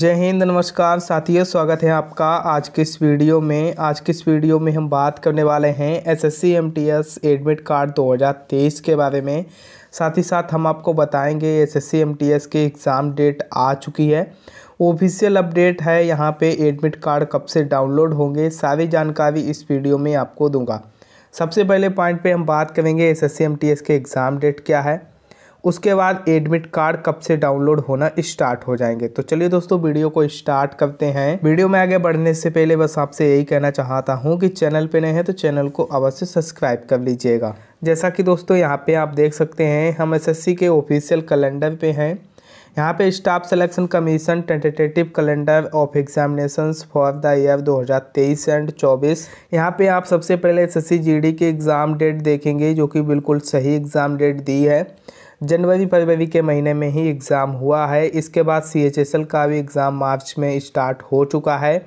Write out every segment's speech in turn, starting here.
जय हिंद नमस्कार साथियों स्वागत है आपका आज के इस वीडियो में आज के इस वीडियो में हम बात करने वाले हैं एसएससी एमटीएस एडमिट कार्ड 2023 के बारे में साथ ही साथ हम आपको बताएंगे एसएससी एमटीएस की एग्ज़ाम डेट आ चुकी है ऑफिशियल अपडेट है यहाँ पे एडमिट कार्ड कब से डाउनलोड होंगे सारी जानकारी इस वीडियो में आपको दूँगा सबसे पहले पॉइंट पर हम बात करेंगे एस एस के एग्ज़ाम डेट क्या है उसके बाद एडमिट कार्ड कब से डाउनलोड होना स्टार्ट हो जाएंगे तो चलिए दोस्तों वीडियो को स्टार्ट करते हैं वीडियो में आगे बढ़ने से पहले बस आपसे यही कहना चाहता हूँ कि चैनल पे नए हैं तो चैनल को अवश्य सब्सक्राइब कर लीजिएगा जैसा कि दोस्तों यहाँ पे आप देख सकते हैं हम एसएससी के ऑफिशियल कैलेंडर पे हैं यहाँ पे staff selection commission tentative calendar of examination for the year 2023 and 24 यहाँ पे आप सबसे पहले एस एस के एग्ज़ाम डेट देखेंगे जो कि बिल्कुल सही एग्ज़ाम डेट दी है जनवरी फरवरी के महीने में ही एग्ज़ाम हुआ है इसके बाद सी का भी एग्ज़ाम मार्च में स्टार्ट हो चुका है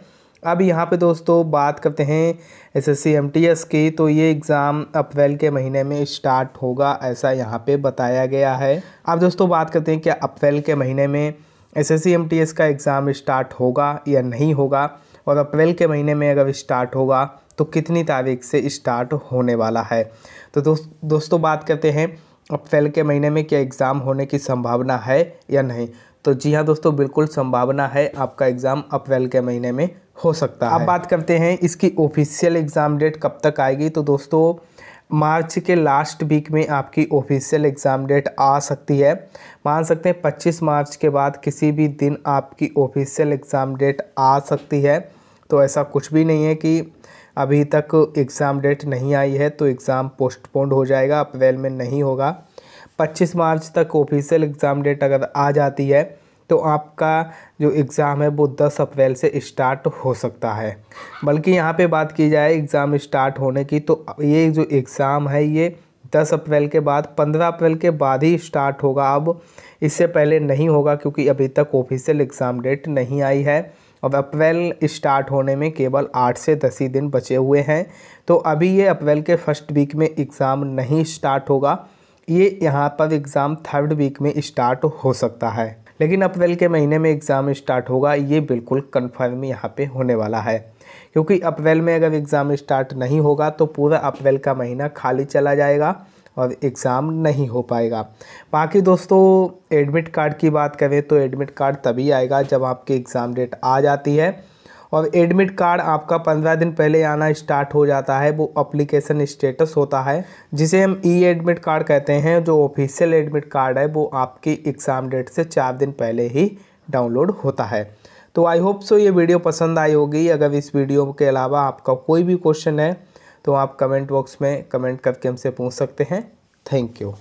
अब यहाँ पे दोस्तों बात करते हैं एसएससी एमटीएस की तो ये एग्ज़ाम अप्रैल के महीने में स्टार्ट होगा ऐसा यहाँ पे बताया गया है अब दोस्तों बात करते हैं क्या अप्रैल के महीने में एसएससी एमटीएस का एग्ज़ाम स्टार्ट होगा या नहीं होगा और अप्रैल के महीने में अगर स्टार्ट होगा तो कितनी तारीख से स्टार्ट होने वाला है तो दोस्तों बात करते हैं अप्रैल के महीने में क्या एग्ज़ाम होने की संभावना है या नहीं तो जी हाँ दोस्तों बिल्कुल संभावना है आपका एग्ज़ाम अप्रैल के महीने में हो सकता अब है अब बात करते हैं इसकी ऑफिशियल एग्ज़ाम डेट कब तक आएगी तो दोस्तों मार्च के लास्ट वीक में आपकी ऑफिशियल एग्ज़ाम डेट आ सकती है मान सकते हैं 25 मार्च के बाद किसी भी दिन आपकी ऑफिशियल एग्ज़ाम डेट आ सकती है तो ऐसा कुछ भी नहीं है कि अभी तक एग्ज़ाम डेट नहीं आई है तो एग्ज़ाम पोस्टपोन्ड हो जाएगा अप्रैल में नहीं होगा 25 मार्च तक ऑफिशियल एग्ज़ाम डेट अगर आ जाती है तो आपका जो एग्ज़ाम है वो दस अप्रैल से स्टार्ट हो सकता है बल्कि यहाँ पे बात की जाए एग्ज़ाम स्टार्ट होने की तो ये जो एग्ज़ाम है ये दस अप्रैल के बाद पंद्रह अप्रैल के बाद ही स्टार्ट होगा अब इससे पहले नहीं होगा क्योंकि अभी तक ऑफिशियल एग्ज़ाम डेट नहीं आई है अब अप्रैल स्टार्ट होने में केवल आठ से दस ही दिन बचे हुए हैं तो अभी ये अप्रैल के फर्स्ट वीक में एग्ज़ाम नहीं स्टार्ट होगा ये यहाँ पर एग्ज़ाम थर्ड वीक में स्टार्ट हो सकता है लेकिन अप्रैल के महीने में एग्ज़ाम स्टार्ट होगा ये बिल्कुल कन्फर्म यहाँ पर होने वाला है क्योंकि अप्रैल में अगर एग्ज़ाम स्टार्ट नहीं होगा तो पूरा अप्रैल का महीना खाली चला जाएगा और एग्ज़ाम नहीं हो पाएगा बाकी दोस्तों एडमिट कार्ड की बात करें तो एडमिट कार्ड तभी आएगा जब आपकी एग्ज़ाम डेट आ जाती है और एडमिट कार्ड आपका पंद्रह दिन पहले आना स्टार्ट हो जाता है वो अप्लीकेशन स्टेटस होता है जिसे हम ई एडमिट कार्ड कहते हैं जो ऑफिशियल एडमिट कार्ड है वो आपकी एग्ज़ाम डेट से चार दिन पहले ही डाउनलोड होता है तो आई होप सो ये वीडियो पसंद आई होगी अगर इस वीडियो के अलावा आपका कोई भी क्वेश्चन है तो आप कमेंट बॉक्स में कमेंट करके हमसे पूछ सकते हैं थैंक यू